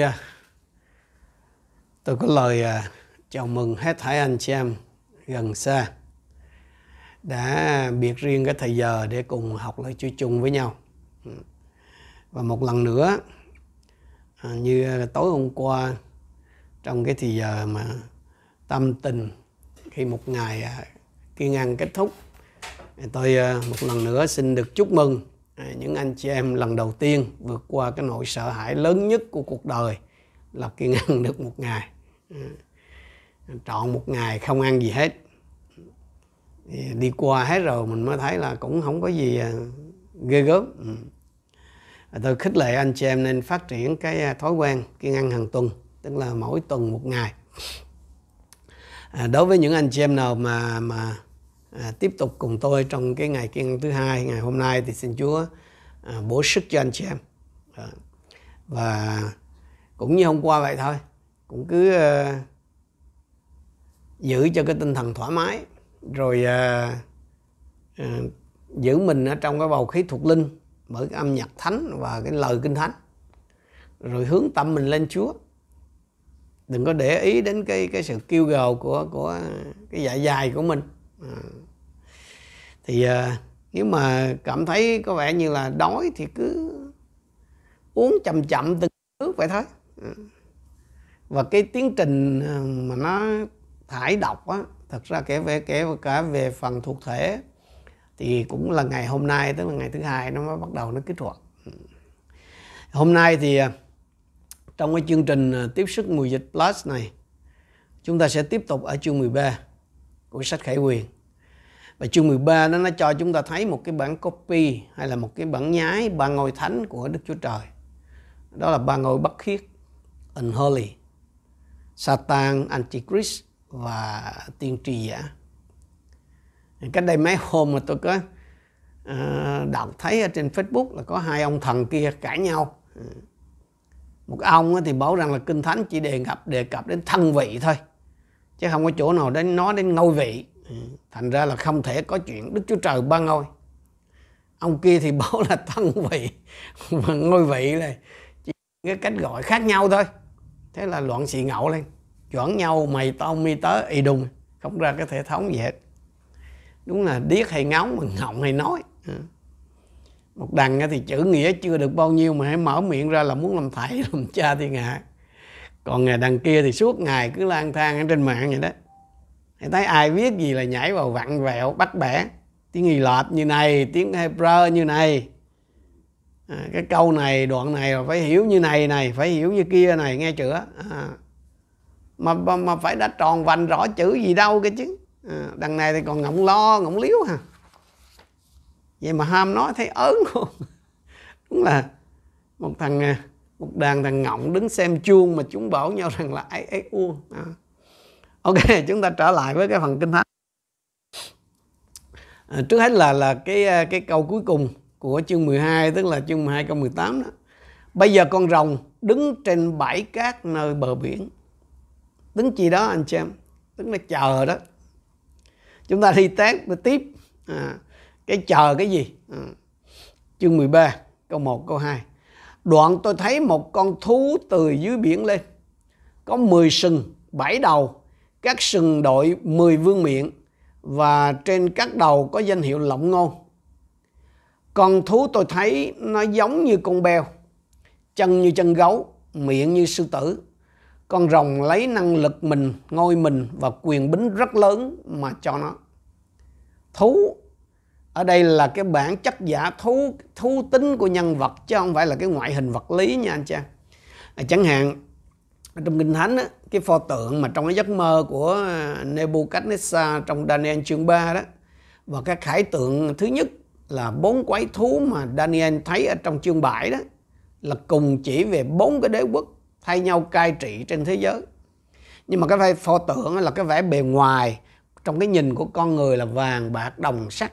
thì tôi có lời à, chào mừng hết thảy anh chị em gần xa đã biệt riêng cái thời giờ để cùng học lời Chúa chung với nhau. Và một lần nữa à, như tối hôm qua trong cái thời giờ mà tâm tình khi một ngày à, kiên ăn kết thúc tôi một lần nữa xin được chúc mừng À, những anh chị em lần đầu tiên vượt qua cái nỗi sợ hãi lớn nhất của cuộc đời là kiêng ăn được một ngày à, trọn một ngày không ăn gì hết đi qua hết rồi mình mới thấy là cũng không có gì à, ghê gớm ừ. tôi khích lệ anh chị em nên phát triển cái thói quen kiêng ăn hàng tuần tức là mỗi tuần một ngày đối với những anh chị em nào mà mà à, tiếp tục cùng tôi trong cái ngày kiên thứ hai ngày hôm nay thì xin Chúa à, bổ sức cho anh chị em à, và cũng như hôm qua vậy thôi cũng cứ à, giữ cho cái tinh thần thoải mái rồi à, à, giữ mình ở trong cái bầu khí thuộc linh bởi cái âm nhạc thánh và cái lời kinh thánh rồi hướng tâm mình lên Chúa đừng có để ý đến cái cái sự kêu gào của của cái dạ dày của mình à. thì à, nếu mà cảm thấy có vẻ như là đói thì cứ uống chậm chậm từng nước vậy thôi à. và cái tiến trình ờ, mà nó thải độc á thật ra kể về kể cả về phần thuộc thể thì cũng là ngày hôm nay tức là ngày thứ hai nó mới bắt đầu nó kích hoạt ừ. hôm nay thì ờ, trong cái chương trình tiếp sức mùa dịch plus này chúng ta sẽ tiếp tục ở chương 13 của sách Khải Quyền. Và chương 13 đó nó cho chúng ta thấy một cái bản copy hay là một cái bản nhái ba ngôi thánh của Đức Chúa Trời. Đó là ba ngôi bất khiết, unholy, Satan, Antichrist và tiên tri giả. Cách đây mấy hôm mà tôi có uh, đọc thấy ở trên Facebook là có hai ông thần kia cãi nhau. Ừ. Một ông thì bảo rằng là Kinh Thánh chỉ đề cập đề cập đến thân vị thôi chứ không có chỗ nào đến nói đến ngôi vị ừ, thành ra là không thể có chuyện đức chúa trời ba ngôi ông kia thì bảo là thân vị mà ngôi vị này chỉ cái cách gọi khác nhau thôi thế là loạn xì ngậu lên choảng nhau mày tao mi tớ y đùng không ra cái thể thống gì hết đúng là điếc hay ngóng mà ngọng hay nói ừ. một đằng thì chữ nghĩa chưa được bao nhiêu mà hãy mở miệng ra là muốn làm thầy làm cha thiên hạ còn ngày đằng kia thì suốt ngày cứ lang thang ở trên mạng vậy đó thì thấy ai viết gì là nhảy vào vặn vẹo bắt bẻ tiếng Hy lọt như này tiếng Hebrew như này à, cái câu này đoạn này phải hiểu như này này phải hiểu như kia này nghe chữa à. mà, mà mà phải đã tròn vành rõ chữ gì đâu cái chứ à, đằng này thì còn ngọng lo ngọng liếu hả vậy mà ham nói thấy ớn luôn đúng là một thằng à, một đàn thằng ngọng đứng xem chuông mà chúng bảo nhau rằng là ấy ấy u à. ok chúng ta trở lại với cái phần kinh thánh à, trước hết là là cái à, cái câu cuối cùng của chương 12 tức là chương 12 câu 18 đó bây giờ con rồng đứng trên bãi cát nơi bờ biển đứng gì đó anh chị em đứng là chờ đó chúng ta đi test tiếp à, cái chờ cái gì à, chương 13 câu 1 câu 2 Đoạn tôi thấy một con thú từ dưới biển lên. Có 10 sừng, 7 đầu, các sừng đội 10 vương miệng và trên các đầu có danh hiệu lộng ngôn. Con thú tôi thấy nó giống như con beo, chân như chân gấu, miệng như sư tử. Con rồng lấy năng lực mình, ngôi mình và quyền bính rất lớn mà cho nó. Thú ở đây là cái bản chất giả thú thú tính của nhân vật chứ không phải là cái ngoại hình vật lý nha anh cha à, chẳng hạn trong kinh thánh á, cái pho tượng mà trong cái giấc mơ của à, Nebuchadnezzar trong Daniel chương 3 đó và cái khải tượng thứ nhất là bốn quái thú mà Daniel thấy ở trong chương 7 đó là cùng chỉ về bốn cái đế quốc thay nhau cai trị trên thế giới nhưng mà cái pho tượng là cái vẻ bề ngoài trong cái nhìn của con người là vàng bạc đồng sắt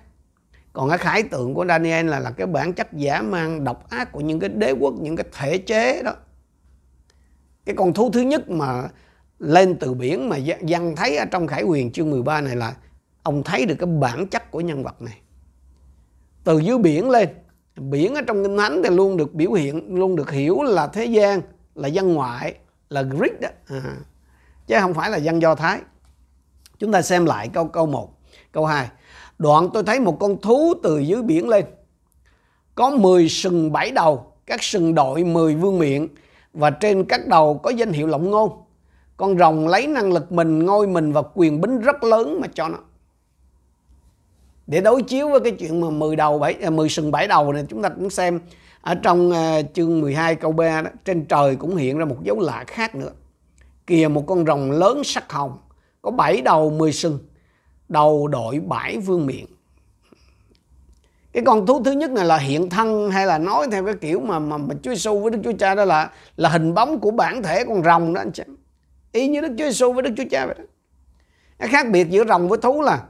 còn cái khái tượng của Daniel là là cái bản chất giả mang độc ác của những cái đế quốc những cái thể chế đó cái con thú thứ nhất mà lên từ biển mà dân thấy ở trong khải quyền chương 13 này là ông thấy được cái bản chất của nhân vật này từ dưới biển lên biển ở trong kinh thánh thì luôn được biểu hiện luôn được hiểu là thế gian là dân ngoại là Greek đó à. chứ không phải là dân Do Thái chúng ta xem lại câu câu 1 Câu 2. Đoạn tôi thấy một con thú từ dưới biển lên. Có 10 sừng bảy đầu, các sừng đội 10 vương miệng và trên các đầu có danh hiệu lộng ngôn. Con rồng lấy năng lực mình, ngôi mình và quyền bính rất lớn mà cho nó. Để đối chiếu với cái chuyện mà 10 đầu 7 10 à, sừng bảy đầu này chúng ta cũng xem ở trong à, chương 12 câu 3 đó, trên trời cũng hiện ra một dấu lạ khác nữa. Kìa một con rồng lớn sắc hồng, có 7 đầu 10 sừng đầu đội bãi vương miện cái con thú thứ nhất này là hiện thân hay là nói theo cái kiểu mà mà, mà Chúa Giêsu với Đức Chúa Cha đó là là hình bóng của bản thể con rồng đó anh chị y như Đức Chúa Giêsu với Đức Chúa Cha vậy đó cái khác biệt giữa rồng với thú là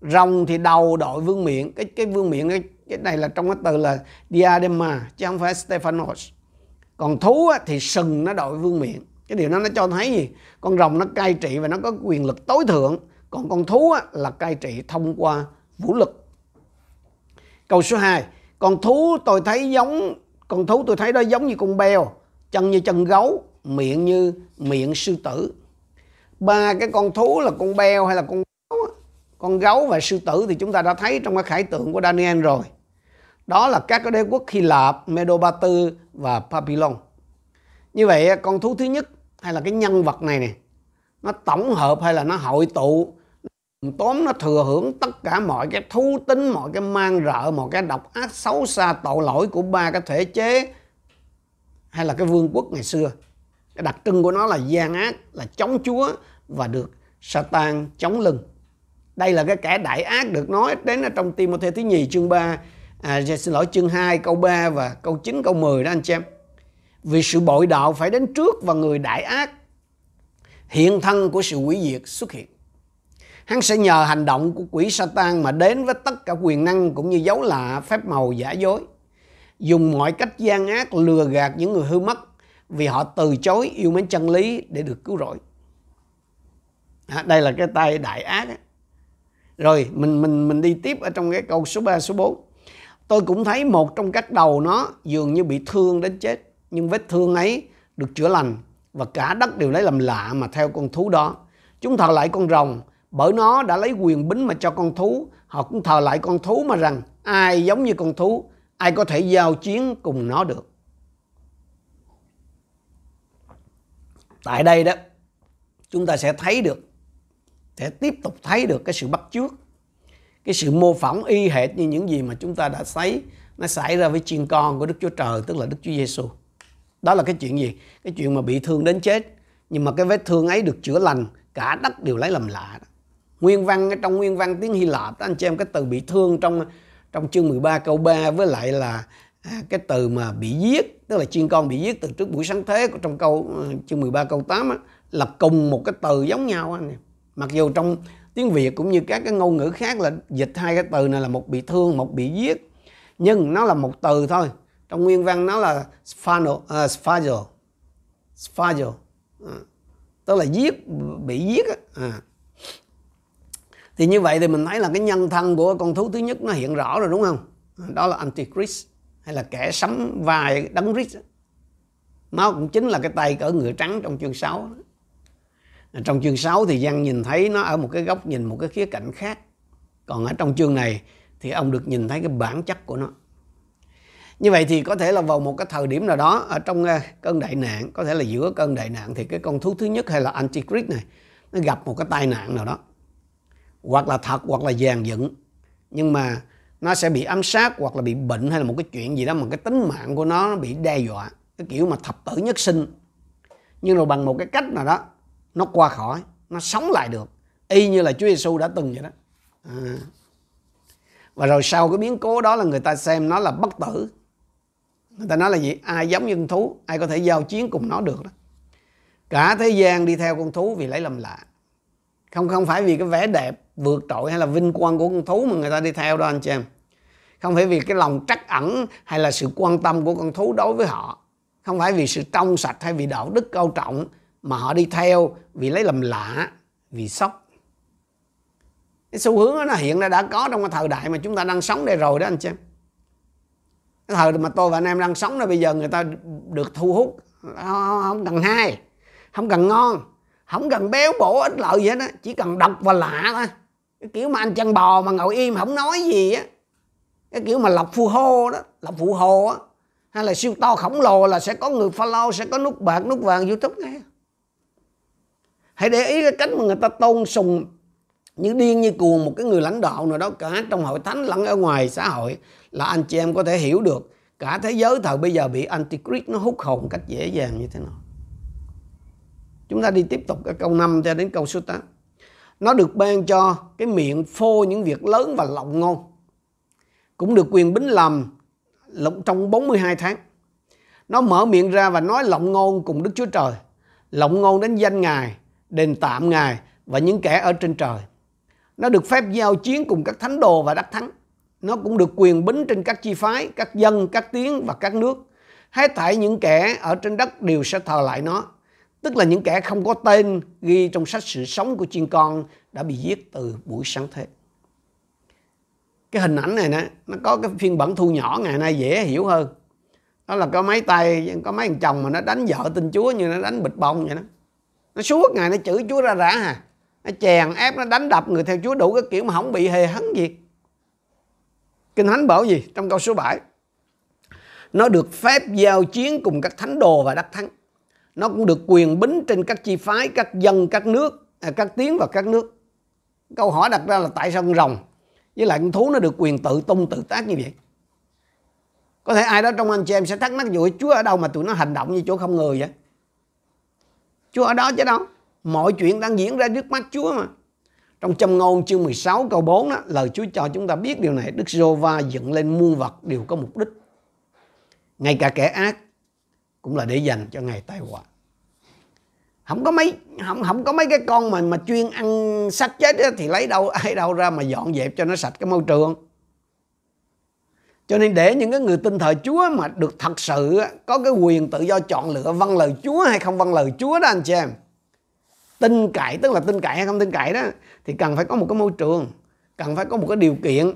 rồng thì đầu đội vương miện cái cái vương miện cái, cái này là trong cái từ là diadema chứ không phải Stephanos còn thú á, thì sừng nó đội vương miện cái điều đó nó cho thấy gì con rồng nó cai trị và nó có quyền lực tối thượng còn con thú á, là cai trị thông qua vũ lực. Câu số 2, con thú tôi thấy giống con thú tôi thấy đó giống như con beo, chân như chân gấu, miệng như miệng sư tử. Ba cái con thú là con beo hay là con gấu, con gấu và sư tử thì chúng ta đã thấy trong cái khải tượng của Daniel rồi. Đó là các cái đế quốc Hy Lạp, Medo Tư và Babylon. Như vậy con thú thứ nhất hay là cái nhân vật này nè, nó tổng hợp hay là nó hội tụ tóm nó thừa hưởng tất cả mọi cái thú tính mọi cái mang rợ mọi cái độc ác xấu xa tội lỗi của ba cái thể chế hay là cái vương quốc ngày xưa cái đặc trưng của nó là gian ác là chống chúa và được Satan chống lưng đây là cái kẻ đại ác được nói đến ở trong Timothée thứ nhì chương 3 à, dạ, xin lỗi chương 2 câu 3 và câu 9 câu 10 đó anh chị em vì sự bội đạo phải đến trước và người đại ác hiện thân của sự hủy diệt xuất hiện Hắn sẽ nhờ hành động của quỷ Satan mà đến với tất cả quyền năng cũng như dấu lạ, phép màu giả dối. Dùng mọi cách gian ác lừa gạt những người hư mất vì họ từ chối yêu mến chân lý để được cứu rỗi. À, đây là cái tay đại ác. Ấy. Rồi mình mình mình đi tiếp ở trong cái câu số 3 số 4. Tôi cũng thấy một trong các đầu nó dường như bị thương đến chết, nhưng vết thương ấy được chữa lành và cả đất đều lấy làm lạ mà theo con thú đó. Chúng thờ lại con rồng bởi nó đã lấy quyền bính mà cho con thú họ cũng thờ lại con thú mà rằng ai giống như con thú ai có thể giao chiến cùng nó được tại đây đó chúng ta sẽ thấy được sẽ tiếp tục thấy được cái sự bắt chước cái sự mô phỏng y hệt như những gì mà chúng ta đã thấy nó xảy ra với chiên con của Đức Chúa Trời tức là Đức Chúa Giêsu đó là cái chuyện gì cái chuyện mà bị thương đến chết nhưng mà cái vết thương ấy được chữa lành cả đất đều lấy làm lạ đó nguyên văn trong nguyên văn tiếng Hy Lạp đó anh chị em cái từ bị thương trong trong chương 13 câu 3 với lại là à, cái từ mà bị giết tức là chiên con bị giết từ trước buổi sáng thế trong câu ờ, chương 13 câu 8 á, là cùng một cái từ giống nhau anh em. Mặc dù trong tiếng Việt cũng như các cái ngôn ngữ khác là dịch hai cái từ này là một bị thương, một bị giết. Nhưng nó là một từ thôi. Trong nguyên văn nó là sphanel, uh, à, sphagial. Sphagial. À, tức là giết bị giết á. À thì như vậy thì mình thấy là cái nhân thân của con thú thứ nhất nó hiện rõ rồi đúng không đó là antichrist hay là kẻ sắm vai đấng rít nó cũng chính là cái tay cỡ ngựa trắng trong chương 6 trong chương 6 thì Giăng nhìn thấy nó ở một cái góc nhìn một cái khía cạnh khác còn ở trong chương này thì ông được nhìn thấy cái bản chất của nó như vậy thì có thể là vào một cái thời điểm nào đó ở trong ờ, cơn đại nạn có thể là giữa cơn đại nạn thì cái con thú thứ nhất hay là antichrist này nó gặp một cái tai nạn nào đó hoặc là thật hoặc là dàn dựng nhưng mà nó sẽ bị ám sát hoặc là bị bệnh hay là một cái chuyện gì đó mà cái tính mạng của nó, nó bị đe dọa cái kiểu mà thập tử nhất sinh nhưng rồi bằng một cái cách nào đó nó qua khỏi nó sống lại được y như là Chúa Giêsu đã từng vậy đó à. và rồi sau cái biến cố đó là người ta xem nó là bất tử người ta nói là gì ai giống như con thú ai có thể giao chiến cùng nó được đó cả thế gian đi theo con thú vì lấy làm lạ không không phải vì cái vẻ đẹp vượt trội hay là vinh quang của con thú mà người ta đi theo đó anh chị em không phải vì cái lòng trắc ẩn hay là sự quan tâm của con thú đối với họ không phải vì sự trong sạch hay vì đạo đức cao trọng mà họ đi theo vì lấy làm lạ vì sốc cái xu hướng đó nó hiện nay đã có trong cái thời đại mà chúng ta đang sống đây rồi đó anh chị em cái thời mà tôi và anh em đang sống là bây giờ người ta được thu hút không cần hai không cần ngon không cần béo bổ ích lợi gì hết á chỉ cần độc và lạ thôi cái kiểu mà anh chăn bò mà ngồi im không nói gì á cái kiểu mà lọc phù hô đó lọc phù hồ á hay là siêu to khổng lồ là sẽ có người follow sẽ có nút bạc nút vàng youtube nghe hãy để ý cái cách mà người ta tôn sùng như điên như cuồng một cái người lãnh đạo nào đó cả trong hội thánh lẫn ở ngoài xã hội là anh chị em có thể hiểu được cả thế giới thời bây giờ bị antichrist nó hút hồn cách dễ dàng như thế nào chúng ta đi tiếp tục cái câu 5 cho đến câu số 8 nó được ban cho cái miệng phô những việc lớn và lộng ngôn cũng được quyền bính làm trong 42 tháng nó mở miệng ra và nói lộng ngôn cùng Đức Chúa Trời lộng ngôn đến danh Ngài đền tạm Ngài và những kẻ ở trên trời nó được phép giao chiến cùng các thánh đồ và đắc thắng nó cũng được quyền bính trên các chi phái các dân các tiếng và các nước hết thảy những kẻ ở trên đất đều sẽ thờ lại nó tức là những kẻ không có tên ghi trong sách sự sống của chiên con đã bị giết từ buổi sáng thế. Cái hình ảnh này nè, nó có cái phiên bản thu nhỏ ngày nay dễ hiểu hơn. Đó là có mấy tay, có mấy thằng chồng mà nó đánh vợ tin Chúa như nó đánh bịch bông vậy đó. Nó suốt ngày nó chửi Chúa ra rã hà Nó chèn ép, nó đánh đập người theo Chúa đủ cái kiểu mà không bị hề hấn gì. Kinh Thánh bảo gì trong câu số 7? Nó được phép giao chiến cùng các thánh đồ và đắc thắng nó cũng được quyền bính trên các chi phái các dân các nước à, các tiếng và các nước câu hỏi đặt ra là tại sao con rồng với lại con thú nó được quyền tự tung tự tác như vậy có thể ai đó trong anh chị em sẽ thắc mắc dụi chúa ở đâu mà tụi nó hành động như chỗ không người vậy chúa ở đó chứ đâu mọi chuyện đang diễn ra trước mắt chúa mà trong châm ngôn chương 16 câu 4 đó, lời Chúa cho chúng ta biết điều này. Đức Giô-va dựng lên muôn vật đều có mục đích. Ngay cả kẻ ác cũng là để dành cho ngày tai họa không có mấy không không có mấy cái con mà mà chuyên ăn xác chết ấy, thì lấy đâu ai đâu ra mà dọn dẹp cho nó sạch cái môi trường cho nên để những cái người tin thờ Chúa mà được thật sự có cái quyền tự do chọn lựa vâng lời Chúa hay không vâng lời Chúa đó anh chị em. Tin cậy tức là tin cậy hay không tin cậy đó thì cần phải có một cái môi trường, cần phải có một cái điều kiện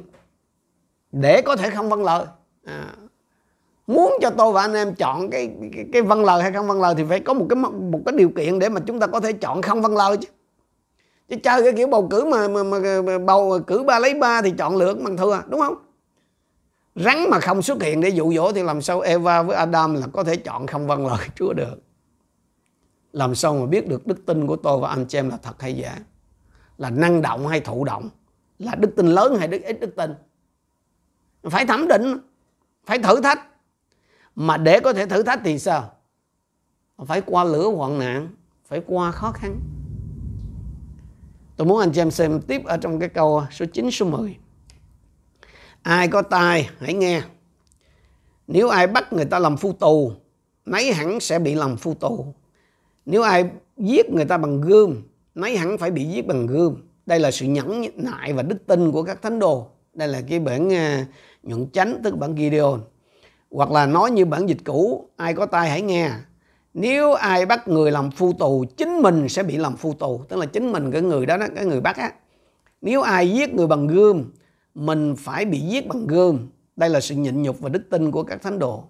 để có thể không vâng lời. À, muốn cho tôi và anh em chọn cái cái, cái văn lời hay không văn lời thì phải có một cái một cái điều kiện để mà chúng ta có thể chọn không văn lời chứ chứ chơi cái kiểu bầu cử mà, mà, mà, mà bầu cử ba lấy ba thì chọn lựa bằng thừa đúng không rắn mà không xuất hiện để dụ dỗ thì làm sao Eva với Adam là có thể chọn không văn lời Chúa được làm sao mà biết được đức tin của tôi và anh chị em là thật hay giả là năng động hay thụ động là đức tin lớn hay đức ít đức tin phải thẩm định phải thử thách mà để có thể thử thách thì sao phải qua lửa hoạn nạn phải qua khó khăn tôi muốn anh chị em xem tiếp ở trong cái câu số 9 số 10 ai có tai hãy nghe nếu ai bắt người ta làm phu tù nấy hẳn sẽ bị làm phu tù nếu ai giết người ta bằng gươm nấy hẳn phải bị giết bằng gươm đây là sự nhẫn nại và đức tin của các thánh đồ đây là cái bản à, nhuận chánh tức bản Gideon hoặc là nói như bản dịch cũ ai có tai hãy nghe nếu ai bắt người làm phu tù chính mình sẽ bị làm phu tù tức là chính mình cái người đó, đó cái người bắt á nếu ai giết người bằng gươm mình phải bị giết bằng gươm đây là sự nhịn nhục và đức tin của các thánh đồ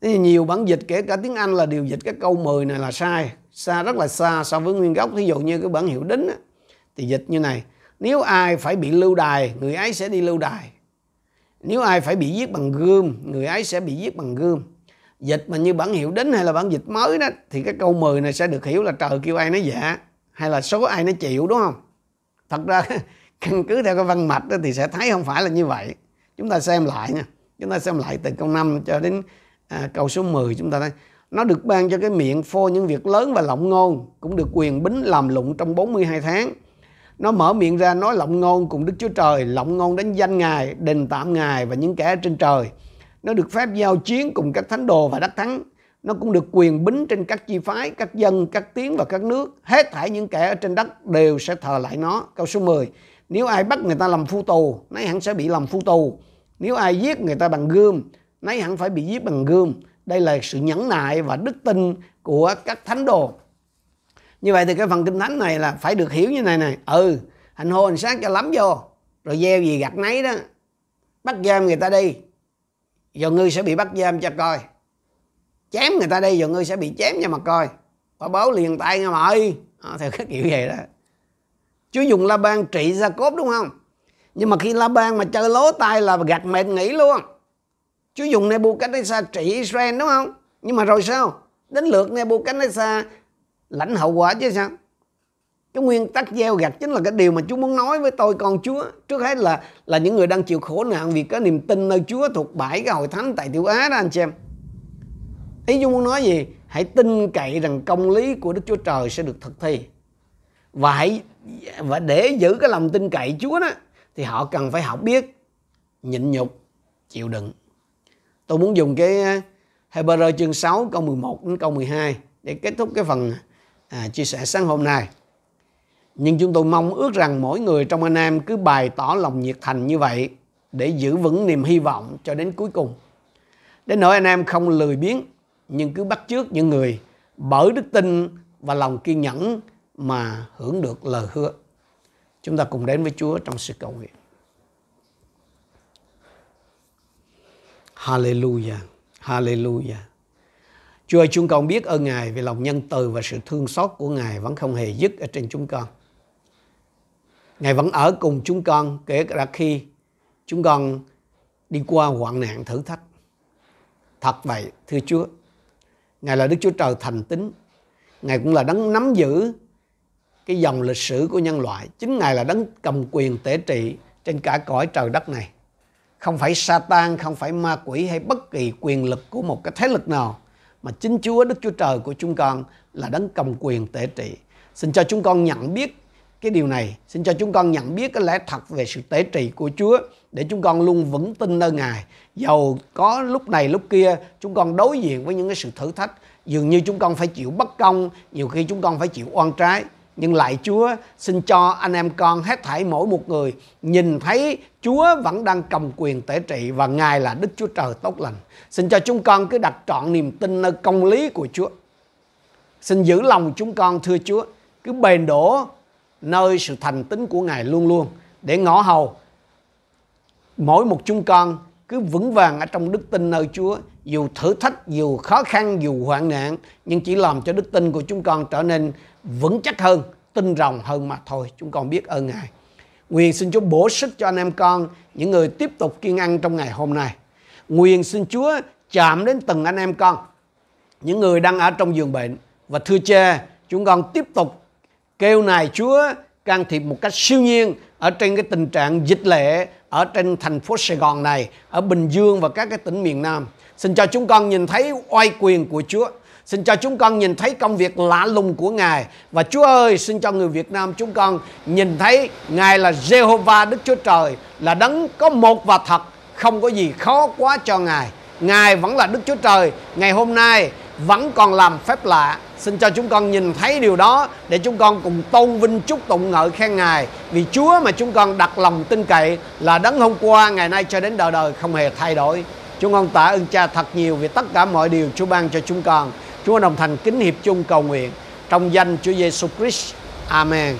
nhiều bản dịch kể cả tiếng Anh là điều dịch các câu 10 này là sai xa rất là xa so với nguyên gốc ví dụ như cái bản hiệu đính á, thì dịch như này nếu ai phải bị lưu đài người ấy sẽ đi lưu đài nếu ai phải bị giết bằng gươm, người ấy sẽ bị giết bằng gươm. Dịch mà như bản hiệu đến hay là bản dịch mới đó thì cái câu 10 này sẽ được hiểu là trời kêu ai nó dạ hay là số ai nó chịu đúng không? Thật ra căn cứ theo cái văn mạch đó thì sẽ thấy không phải là như vậy. Chúng ta xem lại nha. Chúng ta xem lại từ câu 5 cho đến à, câu số 10 chúng ta thấy nó được ban cho cái miệng phô những việc lớn và lộng ngôn cũng được quyền bính làm lụng trong 42 tháng nó mở miệng ra nói lộng ngôn cùng Đức Chúa Trời, lộng ngôn đến danh Ngài, đền tạm Ngài và những kẻ trên trời. Nó được phép giao chiến cùng các thánh đồ và đắc thắng. Nó cũng được quyền bính trên các chi phái, các dân, các tiếng và các nước. Hết thảy những kẻ ở trên đất đều sẽ thờ lại nó. Câu số 10. Nếu ai bắt người ta làm phu tù, nấy hẳn sẽ bị làm phu tù. Nếu ai giết người ta bằng gươm, nấy hẳn phải bị giết bằng gươm. Đây là sự nhẫn nại và đức tin của các thánh đồ như vậy thì cái phần kinh thánh này là phải được hiểu như này này ừ hành hô hành sát cho lắm vô rồi gieo gì gặt nấy đó bắt giam người ta đi rồi ngươi sẽ bị bắt giam cho coi chém người ta đi rồi ngươi sẽ bị chém cho mà coi bà báo liền tay nghe mọi à, ờ, theo cái kiểu vậy đó Chúa dùng la ban trị ra cốt đúng không nhưng mà khi la ban mà chơi lố tay là gạt mệt nghỉ luôn Chúa dùng Nebuchadnezzar trị Israel đúng không nhưng mà rồi sao đến lượt Nebuchadnezzar lãnh hậu quả chứ sao cái nguyên tắc gieo gặt chính là cái điều mà Chúa muốn nói với tôi con Chúa trước hết là là những người đang chịu khổ nạn vì có niềm tin nơi Chúa thuộc bảy cái hội thánh tại tiểu Á đó anh chị em ý Chúa muốn nói gì hãy tin cậy rằng công lý của Đức Chúa Trời sẽ được thực thi và hãy và để giữ cái lòng tin cậy Chúa đó thì họ cần phải học biết nhịn nhục chịu đựng tôi muốn dùng cái Hebrew chương 6 câu 11 đến câu 12 để kết thúc cái phần à, chia sẻ sáng hôm nay nhưng chúng tôi mong ước rằng mỗi người trong anh em cứ bày tỏ lòng nhiệt thành như vậy để giữ vững niềm hy vọng cho đến cuối cùng đến nỗi anh em không lười biếng nhưng cứ bắt chước những người bởi đức tin và lòng kiên nhẫn mà hưởng được lời hứa chúng ta cùng đến với Chúa trong sự cầu nguyện Hallelujah Hallelujah Chúa ơi, chúng con biết ơn Ngài vì lòng nhân từ và sự thương xót của Ngài vẫn không hề dứt ở trên chúng con. Ngài vẫn ở cùng chúng con kể cả khi chúng con đi qua hoạn nạn thử thách. Thật vậy, thưa Chúa. Ngài là Đức Chúa Trời thành tính Ngài cũng là đấng nắm giữ cái dòng lịch sử của nhân loại. Chính Ngài là đấng cầm quyền tể trị trên cả cõi trời đất này. Không phải Satan, không phải ma quỷ hay bất kỳ quyền lực của một cái thế lực nào mà chính Chúa Đức Chúa Trời của chúng con là đấng cầm quyền tể trị. Xin cho chúng con nhận biết cái điều này, xin cho chúng con nhận biết cái lẽ thật về sự tể trị của Chúa để chúng con luôn vững tin nơi Ngài. Dầu có lúc này lúc kia chúng con đối diện với những cái sự thử thách, dường như chúng con phải chịu bất công, nhiều khi chúng con phải chịu oan trái, nhưng lại Chúa xin cho anh em con hết thảy mỗi một người nhìn thấy Chúa vẫn đang cầm quyền tể trị và Ngài là Đức Chúa Trời tốt lành. Xin cho chúng con cứ đặt trọn niềm tin nơi công lý của Chúa. Xin giữ lòng chúng con thưa Chúa, cứ bền đổ nơi sự thành tín của Ngài luôn luôn để ngõ hầu mỗi một chúng con cứ vững vàng ở trong đức tin nơi Chúa dù thử thách dù khó khăn dù hoạn nạn nhưng chỉ làm cho đức tin của chúng con trở nên vững chắc hơn tin rồng hơn mà thôi chúng con biết ơn Ngài Nguyện xin Chúa bổ sức cho anh em con những người tiếp tục kiên ăn trong ngày hôm nay Nguyện xin Chúa chạm đến từng anh em con những người đang ở trong giường bệnh và thưa cha chúng con tiếp tục kêu nài Chúa can thiệp một cách siêu nhiên ở trên cái tình trạng dịch lệ ở trên thành phố Sài Gòn này, ở Bình Dương và các cái tỉnh miền Nam. Xin cho chúng con nhìn thấy oai quyền của Chúa. Xin cho chúng con nhìn thấy công việc lạ lùng của Ngài Và Chúa ơi xin cho người Việt Nam chúng con nhìn thấy Ngài là Jehovah Đức Chúa Trời Là đấng có một và thật Không có gì khó quá cho Ngài Ngài vẫn là Đức Chúa Trời Ngày hôm nay vẫn còn làm phép lạ xin cho chúng con nhìn thấy điều đó để chúng con cùng tôn vinh chúc tụng ngợi khen ngài vì chúa mà chúng con đặt lòng tin cậy là đấng hôm qua ngày nay cho đến đời đời không hề thay đổi chúng con tạ ơn cha thật nhiều vì tất cả mọi điều chúa ban cho chúng con chúa đồng thành kính hiệp chung cầu nguyện trong danh chúa giêsu christ amen